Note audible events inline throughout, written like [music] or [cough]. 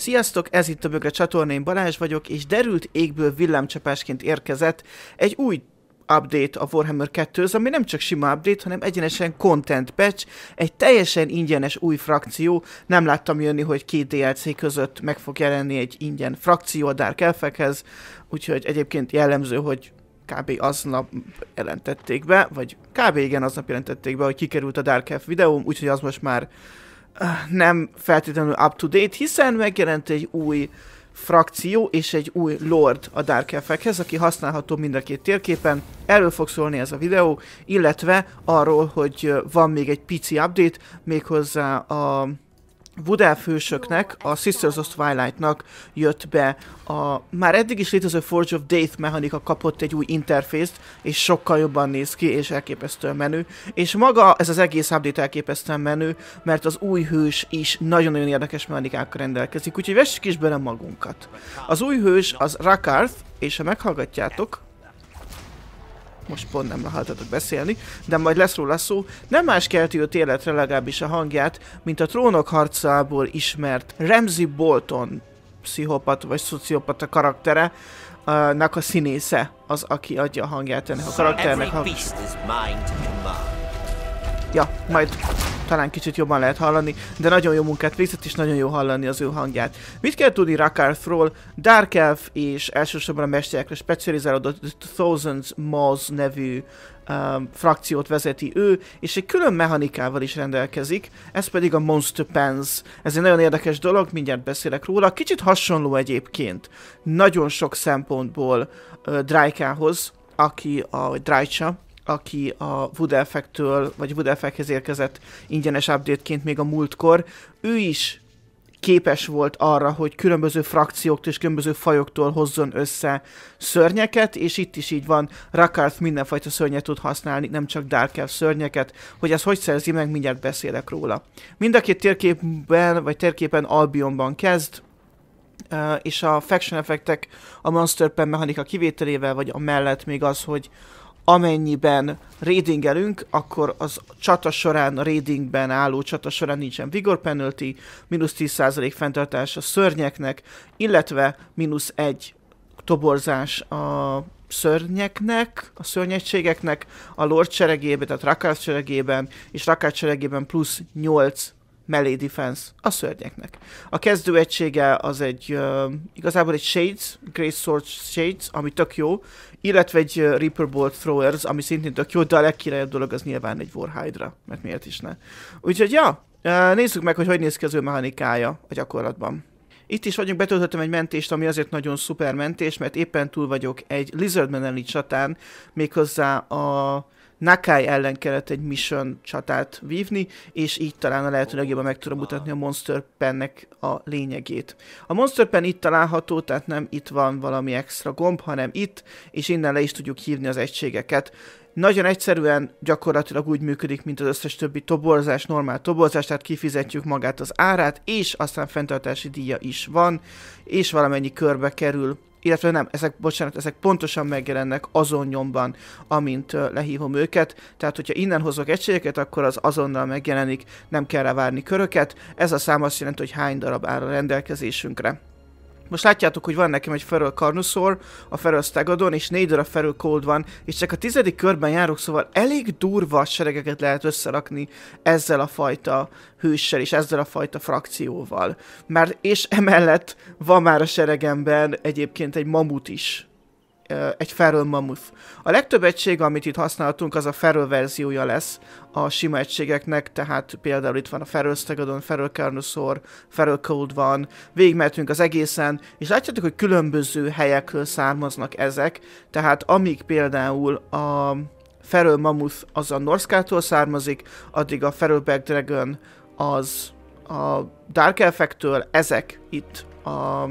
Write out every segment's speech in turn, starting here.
Sziasztok, ez itt a Bögre csatorna, én Balázs vagyok, és derült égből villámcsapásként érkezett egy új update a Warhammer 2 ami nem csak sima update, hanem egyenesen content patch, egy teljesen ingyenes új frakció, nem láttam jönni, hogy két DLC között meg fog jelenni egy ingyen frakció a Dark Elfekhez, úgyhogy egyébként jellemző, hogy kb. aznap jelentették be, vagy kb. igen, aznap jelentették be, hogy kikerült a Dark Elf videóm, úgyhogy az most már nem feltétlenül up-to-date, hiszen megjelent egy új frakció és egy új lord a Dark Elfekhez, aki használható mind a két térképen. Erről fog szólni ez a videó, illetve arról, hogy van még egy pici update, méghozzá a Wood fősöknek, a Sisters of Twilightnak jött be a már eddig is létező Forge of Death mechanika kapott egy új interfészt, és sokkal jobban néz ki, és elképesztően menő. És maga ez az egész update elképesztően menő, mert az új hős is nagyon-nagyon érdekes mechanikákkal rendelkezik, úgyhogy vessük is bele magunkat. Az új hős az Rakarth, és ha meghallgatjátok, most pont nem halltatok beszélni, de majd lesz róla szó, nem más kelti őt életre legalábbis a hangját, mint a trónok harcából ismert Ramsey Bolton pszichopata vagy szociopata karaktere, eh, a színésze az, aki adja a hangját ennek a karakternek. Ja, majd talán kicsit jobban lehet hallani, de nagyon jó munkát végzett, és nagyon jó hallani az ő hangját. Mit kell tudni Rakarthról? Dark Elf és elsősorban a mesterekre specializálódott Thousands Maws nevű um, frakciót vezeti ő, és egy külön mechanikával is rendelkezik, ez pedig a Monster Pens. Ez egy nagyon érdekes dolog, mindjárt beszélek róla. Kicsit hasonló egyébként, nagyon sok szempontból uh, Drykához, aki a Drycha, aki a Wood Effect-től, vagy Wood Effect-hez érkezett ingyenes update-ként még a múltkor, ő is képes volt arra, hogy különböző frakcióktól és különböző fajoktól hozzon össze szörnyeket, és itt is így van, Rakarth mindenfajta szörnyet tud használni, nem csak Dark Elf szörnyeket, hogy ez hogy szerzi meg, mindjárt beszélek róla. Mind a két térképben, vagy térképen Albionban kezd, és a faction effektek a Monster Pen mechanika kivételével, vagy a mellett még az, hogy amennyiben raidingelünk, akkor az csata során, a raidingben álló csata során nincsen vigor penalty, mínusz 10% fenntartás a szörnyeknek, illetve mínusz 1 toborzás a szörnyeknek, a szörnyegységeknek, a Lord seregében, tehát rakász seregében, és rakász seregében plusz 8 melee defense a szörnyeknek. A kezdő egysége az egy, uh, igazából egy Shades, Grace Sword Shades, ami tök jó, illetve egy uh, Reaper Bolt Throwers, ami szintén tök jó, de a legkirályabb dolog az nyilván egy Warhide-ra, mert miért is ne. Úgyhogy ja, uh, nézzük meg, hogy hogy néz ki az ő mechanikája a gyakorlatban. Itt is vagyunk, betöltöttem egy mentést, ami azért nagyon szuper mentés, mert éppen túl vagyok egy Lizardman elit csatán, méghozzá a Nakai ellen kellett egy mission csatát vívni, és így talán a lehető legjobban meg tudom mutatni a Monster Pennek a lényegét. A Monster Pen itt található, tehát nem itt van valami extra gomb, hanem itt, és innen le is tudjuk hívni az egységeket. Nagyon egyszerűen gyakorlatilag úgy működik, mint az összes többi toborzás, normál toborzás, tehát kifizetjük magát az árát, és aztán fenntartási díja is van, és valamennyi körbe kerül illetve nem, ezek, bocsánat, ezek pontosan megjelennek azon nyomban, amint lehívom őket, tehát hogyha innen hozok egységeket, akkor az azonnal megjelenik, nem kell rá várni köröket, ez a szám azt jelenti, hogy hány darab áll a rendelkezésünkre. Most látjátok, hogy van nekem egy Feral Carnosaur, a Feral Stegodon és négy darab Feral Cold van, és csak a tizedik körben járok, szóval elég durva seregeket lehet összerakni ezzel a fajta hőssel és ezzel a fajta frakcióval. Mert és emellett van már a seregemben egyébként egy mamut is, egy Feral Mammoth. A legtöbb egység, amit itt használtunk, az a Feral verziója lesz a sima egységeknek, tehát például itt van a Feral Stegodon, Feral Carnosaur, Feral Cold van, végigmehetünk az egészen, és látjátok, hogy különböző helyekről származnak ezek, tehát amíg például a Feral Mammoth az a Norskától származik, addig a Feral Back Dragon az a Dark Effect-től, ezek itt a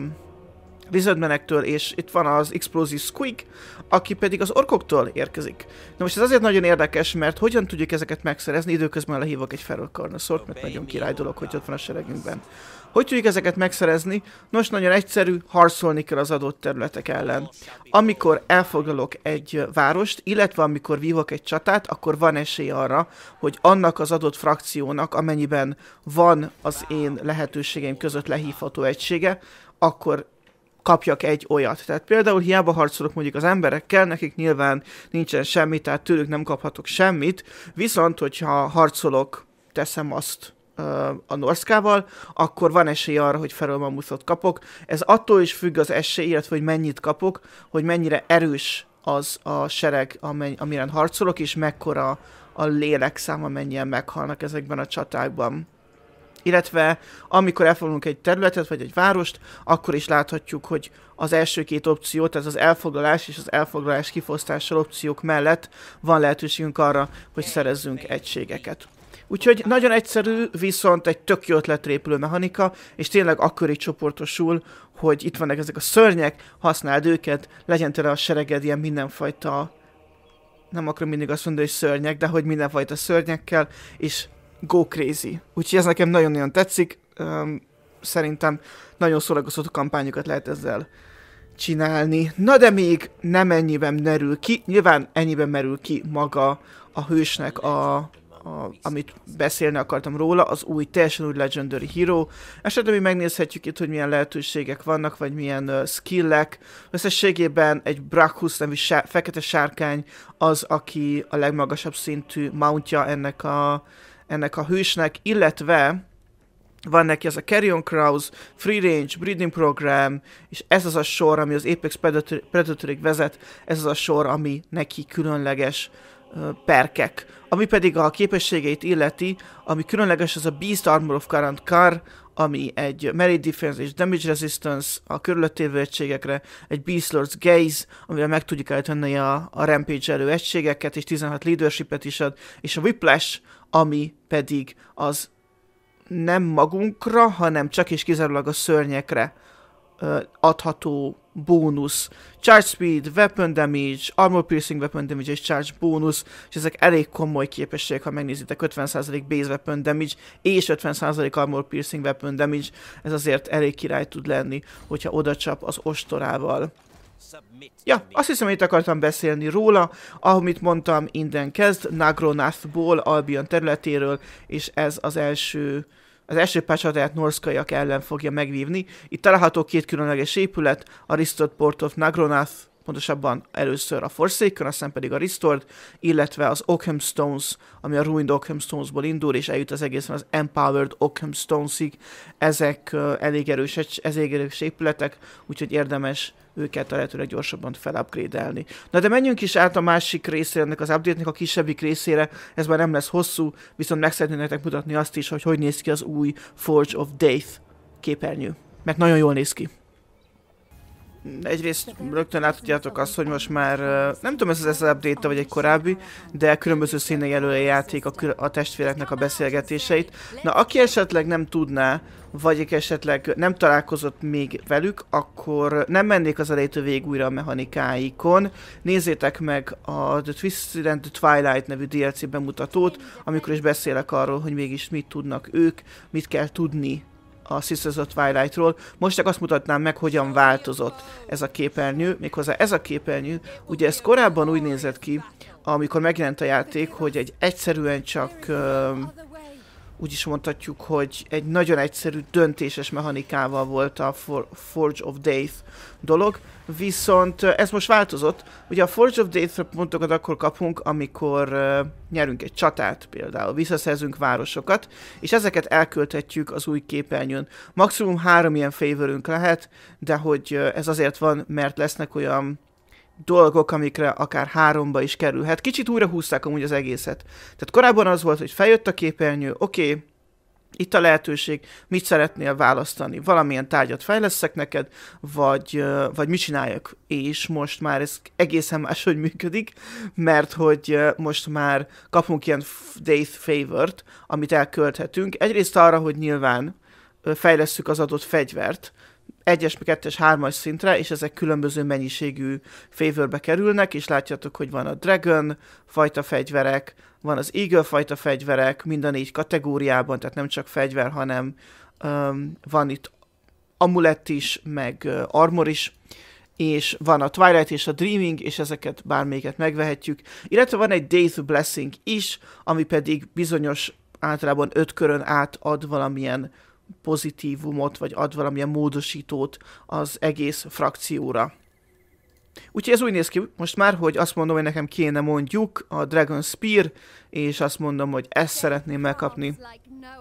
lizardmenektől, és itt van az Explosive Squeak, aki pedig az orkoktól érkezik. Na most ez azért nagyon érdekes, mert hogyan tudjuk ezeket megszerezni, időközben lehívok egy Feral Carnosaurt, mert nagyon király dolog, hogy ott van a seregünkben. Hogy tudjuk ezeket megszerezni? Nos, nagyon egyszerű, harcolni kell az adott területek ellen. Amikor elfoglalok egy várost, illetve amikor vívok egy csatát, akkor van esély arra, hogy annak az adott frakciónak, amennyiben van az én lehetőségeim között lehívható egysége, akkor kapjak egy olyat. Tehát például hiába harcolok mondjuk az emberekkel, nekik nyilván nincsen semmi, tehát tőlük nem kaphatok semmit, viszont hogyha harcolok, teszem azt a Norszkával, akkor van esély arra, hogy Feralmamuszot kapok. Ez attól is függ az esély, illetve hogy mennyit kapok, hogy mennyire erős az a sereg, amely, amiren harcolok, és mekkora a lélekszáma, mennyien meghalnak ezekben a csatákban illetve amikor elfoglalunk egy területet vagy egy várost, akkor is láthatjuk, hogy az első két opció, tehát az elfoglalás és az elfoglalás kifosztással opciók mellett van lehetőségünk arra, hogy szerezzünk egységeket. Úgyhogy nagyon egyszerű, viszont egy tök jó ötletrépülő mechanika, és tényleg akkor így csoportosul, hogy itt vannak ezek a szörnyek, használd őket, legyen tele a sereged ilyen mindenfajta nem akarom mindig azt mondani, hogy szörnyek, de hogy mindenfajta szörnyekkel, és go crazy. Úgyhogy ez nekem nagyon-nagyon tetszik, um, szerintem nagyon szórakoztató kampányokat lehet ezzel csinálni. Na de még nem ennyiben merül ki, nyilván ennyiben merül ki maga a hősnek a a, amit beszélni akartam róla, az új, teljesen új Legendary Hero. Esetleg mi megnézhetjük itt, hogy milyen lehetőségek vannak, vagy milyen uh, skillek. Összességében egy Brachus nevű sá- fekete sárkány az, aki a legmagasabb szintű mountja ennek a ennek a hősnek, illetve van neki az a Carrion Crows, Free Range, Breeding Program, és ez az a sor, ami az Apex Predator- Predatorig vezet, ez az a sor, ami neki különleges uh, perkek. Ami pedig a képességeit illeti, ami különleges, az a Beast Armor of Current Car, ami egy Melee Defense és Damage Resistance a körülöttévő egységekre, egy Beast Lord's Gaze, amivel meg tudjuk eltenni a, a Rampage erő egységeket, és 16 leadershipet is ad, és a Whiplash, ami pedig az nem magunkra, hanem csak és kizárólag a szörnyekre adható bónusz. Charge Speed, Weapon Damage, Armor Piercing Weapon Damage és Charge bónusz, és ezek elég komoly képességek, ha megnézitek, 50% Base Weapon Damage és 50% Armor Piercing Weapon Damage, ez azért elég király tud lenni, hogyha oda csap az ostorával. Ja, azt hiszem, hogy itt akartam beszélni róla, amit mondtam, innen kezd, Nagronathból, Albion területéről, és ez az első az első pásátját norszkaiak ellen fogja megvívni. Itt található két különleges épület, Aristot Port of Nagronath pontosabban először a Forsaken, aztán pedig a Restored, illetve az Ockham Stones, ami a Ruined Ockham Stonesból indul, és eljut az egészen az Empowered Stones Stonesig. Ezek uh, elég erős, elég erős épületek, úgyhogy érdemes őket a lehetőleg gyorsabban felupgrade-elni. Na de menjünk is át a másik részére ennek az update-nek, a kisebbik részére, ez már nem lesz hosszú, viszont meg szeretném nektek mutatni azt is, hogy hogy néz ki az új Forge of Death képernyő, mert nagyon jól néz ki egyrészt rögtön láthatjátok azt, hogy most már, nem tudom, ez az ez update vagy egy korábbi, de különböző színe jelöl a játék a, a testvéreknek a beszélgetéseit. Na, aki esetleg nem tudná, vagy esetleg nem találkozott még velük, akkor nem mennék az elejétől végig újra a mechanikáikon. Nézzétek meg a The Twisted and the Twilight nevű DLC bemutatót, amikor is beszélek arról, hogy mégis mit tudnak ők, mit kell tudni a Sisters of Twilight-ról. Most csak azt mutatnám meg, hogyan változott ez a képernyő. Méghozzá ez a képernyő, ugye ez korábban úgy nézett ki, amikor megjelent a játék, hogy egy egyszerűen csak... Uh, úgy is mondhatjuk, hogy egy nagyon egyszerű döntéses mechanikával volt a For- Forge of Death dolog, viszont ez most változott. Ugye a Forge of death pontokat akkor kapunk, amikor uh, nyerünk egy csatát például, visszaszerzünk városokat, és ezeket elköltetjük az új képernyőn. Maximum három ilyen favorünk lehet, de hogy ez azért van, mert lesznek olyan dolgok, amikre akár háromba is kerülhet. Kicsit újra húzták amúgy az egészet. Tehát korábban az volt, hogy feljött a képernyő, oké, okay, itt a lehetőség, mit szeretnél választani, valamilyen tárgyat fejleszek neked, vagy, vagy mit csináljak, és most már ez egészen máshogy működik, mert hogy most már kapunk ilyen favor favort, amit elkölthetünk. Egyrészt arra, hogy nyilván fejlesszük az adott fegyvert, 1-es, 2-es, 3-as szintre, és ezek különböző mennyiségű favorbe kerülnek, és látjátok, hogy van a Dragon fajta fegyverek, van az Eagle fajta fegyverek, mind a négy kategóriában, tehát nem csak fegyver, hanem um, van itt amulett is, meg uh, armor is, és van a Twilight és a Dreaming, és ezeket bármelyiket megvehetjük. Illetve van egy Days of Blessing is, ami pedig bizonyos általában öt körön át ad valamilyen pozitívumot, vagy ad valamilyen módosítót az egész frakcióra. Úgyhogy ez úgy néz ki most már, hogy azt mondom, hogy nekem kéne mondjuk a Dragon Spear, és azt mondom, hogy ezt szeretném megkapni.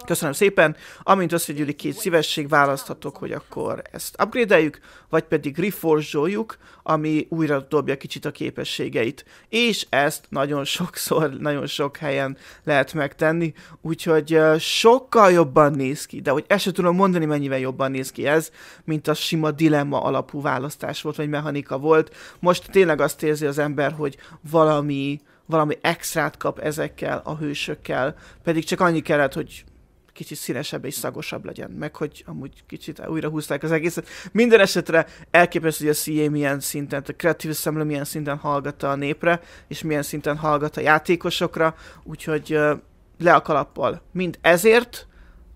Köszönöm szépen. Amint összegyűlik két szívesség, választhatok, hogy akkor ezt upgrade vagy pedig reforge ami újra dobja kicsit a képességeit. És ezt nagyon sokszor, nagyon sok helyen lehet megtenni, úgyhogy sokkal jobban néz ki, de hogy ezt sem tudom mondani, mennyivel jobban néz ki ez, mint a sima dilemma alapú választás volt, vagy mechanika volt. Most tényleg azt érzi az ember, hogy valami valami extrát kap ezekkel a hősökkel, pedig csak annyi kellett, hogy kicsit színesebb és szagosabb legyen, meg hogy amúgy kicsit újra húzták az egészet. Minden esetre elképesztő, hogy a CA milyen szinten, a kreatív szemlő milyen szinten hallgatta a népre, és milyen szinten hallgat a játékosokra, úgyhogy le a kalappal. Mind ezért,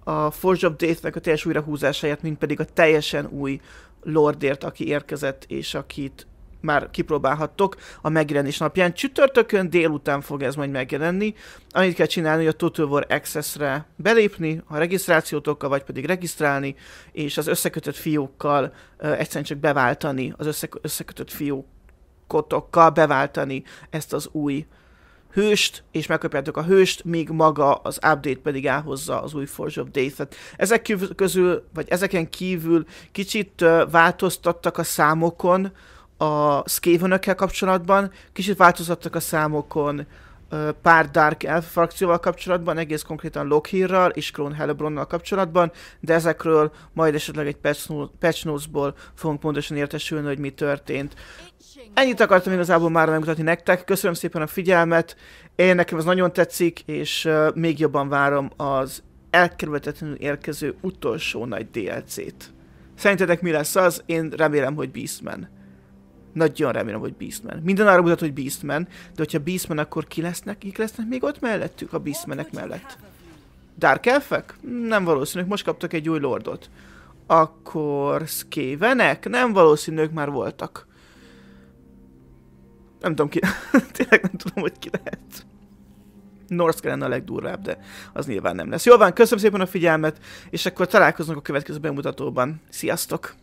a Forge of Death-nek a teljes újrahúzásáért, mint pedig a teljesen új Lordért, aki érkezett, és akit már kipróbálhattok a megjelenés napján. Csütörtökön délután fog ez majd megjelenni. Annyit kell csinálni, hogy a Total War Access-re belépni, a regisztrációtokkal, vagy pedig regisztrálni, és az összekötött fiókkal ö, egyszerűen csak beváltani, az össze- összekötött fiókotokkal beváltani ezt az új hőst, és megkapjátok a hőst, míg maga az update pedig elhozza az új Forge of Date-et. Ezek közül, vagy ezeken kívül kicsit változtattak a számokon, a Skavenökkel kapcsolatban, kicsit változtattak a számokon, pár Dark Elf frakcióval kapcsolatban, egész konkrétan Lokhirral és Kron Hellebronnal kapcsolatban, de ezekről majd esetleg egy patch notes-ból fogunk pontosan értesülni, hogy mi történt. Ennyit akartam igazából már megmutatni nektek, köszönöm szépen a figyelmet, én nekem ez nagyon tetszik, és még jobban várom az elkerületetlenül érkező utolsó nagy DLC-t. Szerintetek mi lesz az? Én remélem, hogy Beastman. Nagyon remélem, hogy Beastman. Minden arra mutat, hogy Beastman, de hogyha Beastman, akkor ki lesznek, kik lesznek még ott mellettük, a Beastmanek mellett? Dark Elfek? Nem valószínűleg, most kaptak egy új lordot. Akkor Skavenek? Nem valószínűleg már voltak. Nem tudom ki, [laughs] tényleg nem tudom, hogy ki lehet. Norske lenne a legdurvább, de az nyilván nem lesz. Jól van, köszönöm szépen a figyelmet, és akkor találkozunk a következő bemutatóban. Sziasztok!